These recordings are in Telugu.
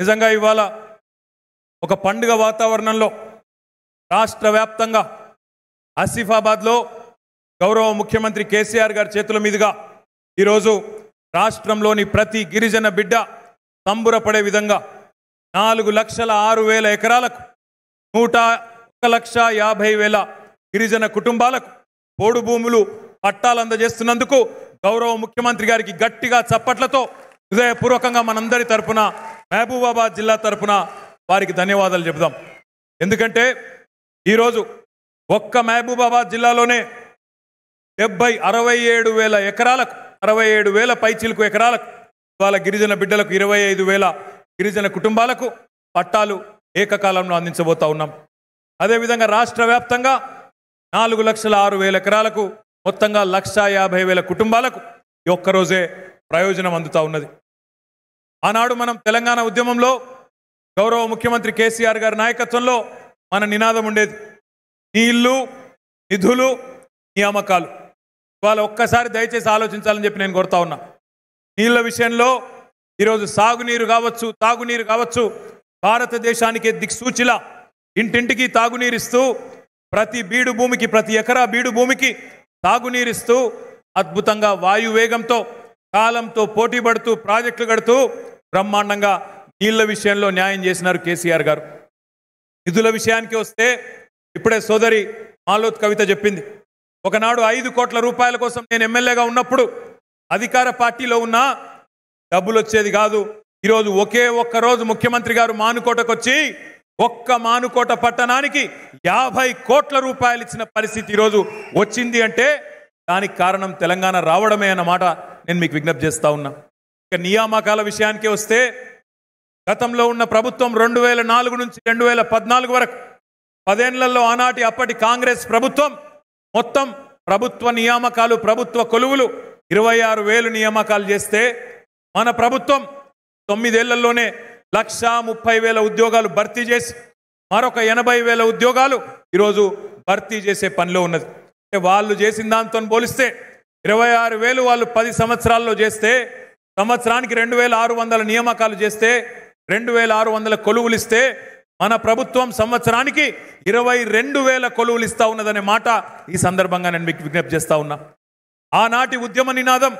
నిజంగా ఇవాళ ఒక పండుగ వాతావరణంలో రాష్ట్ర వ్యాప్తంగా ఆసిఫాబాద్లో గౌరవ ముఖ్యమంత్రి కేసీఆర్ గారి చేతుల మీదుగా ఈరోజు రాష్ట్రంలోని ప్రతి గిరిజన బిడ్డ తంబురపడే విధంగా నాలుగు లక్షల ఆరు వేల ఎకరాలకు నూట ఒక లక్ష యాభై వేల గిరిజన కుటుంబాలకు పోడు భూములు పట్టాలు అందజేస్తున్నందుకు గౌరవ ముఖ్యమంత్రి గారికి గట్టిగా చప్పట్లతో హృదయపూర్వకంగా మనందరి తరపున మహబూబాబాద్ జిల్లా తరఫున వారికి ధన్యవాదాలు చెబుదాం ఎందుకంటే ఈరోజు ఒక్క మహబూబాబాద్ జిల్లాలోనే డెబ్బై అరవై ఏడు వేల ఎకరాలకు అరవై ఏడు వేల పైచీలకు ఎకరాలకు వాళ్ళ గిరిజన బిడ్డలకు ఇరవై ఐదు వేల గిరిజన కుటుంబాలకు పట్టాలు ఏకకాలంలో అందించబోతా ఉన్నాం అదేవిధంగా రాష్ట్ర వ్యాప్తంగా నాలుగు లక్షల ఆరు వేల ఎకరాలకు మొత్తంగా లక్ష యాభై వేల కుటుంబాలకు ఈ ఒక్కరోజే ప్రయోజనం అందుతూ ఉన్నది ఆనాడు మనం తెలంగాణ ఉద్యమంలో గౌరవ ముఖ్యమంత్రి కేసీఆర్ గారి నాయకత్వంలో మన నినాదం ఉండేది నీ ఇల్లు నిధులు నియామకాలు ఇవాళ ఒక్కసారి దయచేసి ఆలోచించాలని చెప్పి నేను కోరుతా ఉన్నా నీళ్ళ విషయంలో ఈరోజు సాగునీరు కావచ్చు తాగునీరు కావచ్చు భారతదేశానికి దిక్సూచిలా ఇంటింటికి తాగునీరిస్తూ ప్రతి బీడు భూమికి ప్రతి ఎకరా బీడు భూమికి తాగునీరిస్తూ అద్భుతంగా వాయువేగంతో కాలంతో పోటీ పడుతూ ప్రాజెక్టులు కడుతూ బ్రహ్మాండంగా నీళ్ల విషయంలో న్యాయం చేసినారు కేసీఆర్ గారు నిధుల విషయానికి వస్తే ఇప్పుడే సోదరి మాలోత్ కవిత చెప్పింది ఒకనాడు ఐదు కోట్ల రూపాయల కోసం నేను ఎమ్మెల్యేగా ఉన్నప్పుడు అధికార పార్టీలో ఉన్న డబ్బులు వచ్చేది కాదు ఈరోజు ఒకే ఒక్క రోజు ముఖ్యమంత్రి గారు మానుకోటకు వచ్చి ఒక్క మానుకోట పట్టణానికి యాభై కోట్ల రూపాయలు ఇచ్చిన పరిస్థితి ఈరోజు వచ్చింది అంటే దానికి కారణం తెలంగాణ రావడమే అన్నమాట నేను మీకు విజ్ఞప్తి చేస్తా ఉన్నా ఇక నియామకాల విషయానికి వస్తే గతంలో ఉన్న ప్రభుత్వం రెండు వేల నాలుగు నుంచి రెండు వేల పద్నాలుగు వరకు పదేళ్లలో ఆనాటి అప్పటి కాంగ్రెస్ ప్రభుత్వం మొత్తం ప్రభుత్వ నియామకాలు ప్రభుత్వ కొలువులు ఇరవై ఆరు వేలు నియామకాలు చేస్తే మన ప్రభుత్వం తొమ్మిదేళ్లలోనే లక్ష ముప్పై వేల ఉద్యోగాలు భర్తీ చేసి మరొక ఎనభై వేల ఉద్యోగాలు ఈరోజు భర్తీ చేసే పనిలో ఉన్నది వాళ్ళు చేసిన దాంతో పోలిస్తే ఇరవై ఆరు వేలు వాళ్ళు పది సంవత్సరాల్లో చేస్తే సంవత్సరానికి రెండు వేల ఆరు వందల నియామకాలు చేస్తే రెండు వేల ఆరు వందల కొలువులు ఇస్తే మన ప్రభుత్వం సంవత్సరానికి ఇరవై రెండు వేల కొలువులు ఇస్తా ఉన్నదనే మాట ఈ సందర్భంగా నేను మీకు విజ్ఞప్తి చేస్తా ఉన్నా ఆనాటి ఉద్యమ నినాదం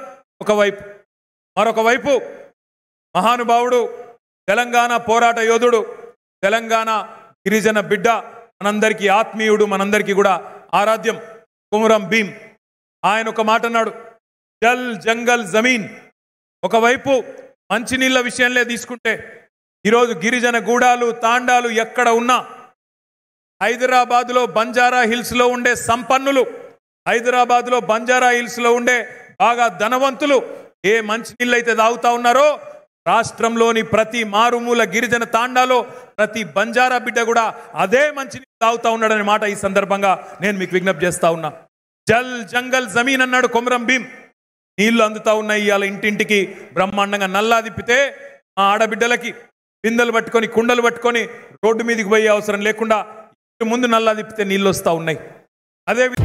ఒకవైపు మరొక వైపు మహానుభావుడు తెలంగాణ పోరాట యోధుడు తెలంగాణ గిరిజన బిడ్డ మనందరికీ ఆత్మీయుడు మనందరికీ కూడా ఆరాధ్యం కుమురం భీమ్ ఆయన ఒక మాట అన్నాడు జల్ జంగల్ జమీన్ ఒకవైపు మంచినీళ్ళ విషయంలో తీసుకుంటే ఈరోజు గిరిజన గూడాలు తాండాలు ఎక్కడ ఉన్నా హైదరాబాదులో బంజారా హిల్స్లో ఉండే సంపన్నులు హైదరాబాదులో బంజారా హిల్స్లో ఉండే బాగా ధనవంతులు ఏ మంచినీళ్ళు అయితే తాగుతా ఉన్నారో రాష్ట్రంలోని ప్రతి మారుమూల గిరిజన తాండాలో ప్రతి బంజారా బిడ్డ కూడా అదే మంచినీళ్ళు తాగుతా ఉన్నాడనే మాట ఈ సందర్భంగా నేను మీకు విజ్ఞప్తి చేస్తా ఉన్నా జల్ జంగల్ జమీన్ అన్నాడు కొమరం భీమ్ నీళ్లు అందుతా ఉన్నాయి ఇవాళ ఇంటింటికి బ్రహ్మాండంగా నల్లా దిప్పితే మా ఆడబిడ్డలకి బిందెలు పట్టుకొని కుండలు పట్టుకొని రోడ్డు మీదకి పోయే అవసరం లేకుండా ముందు నల్లా దిప్పితే నీళ్ళు వస్తూ ఉన్నాయి అదే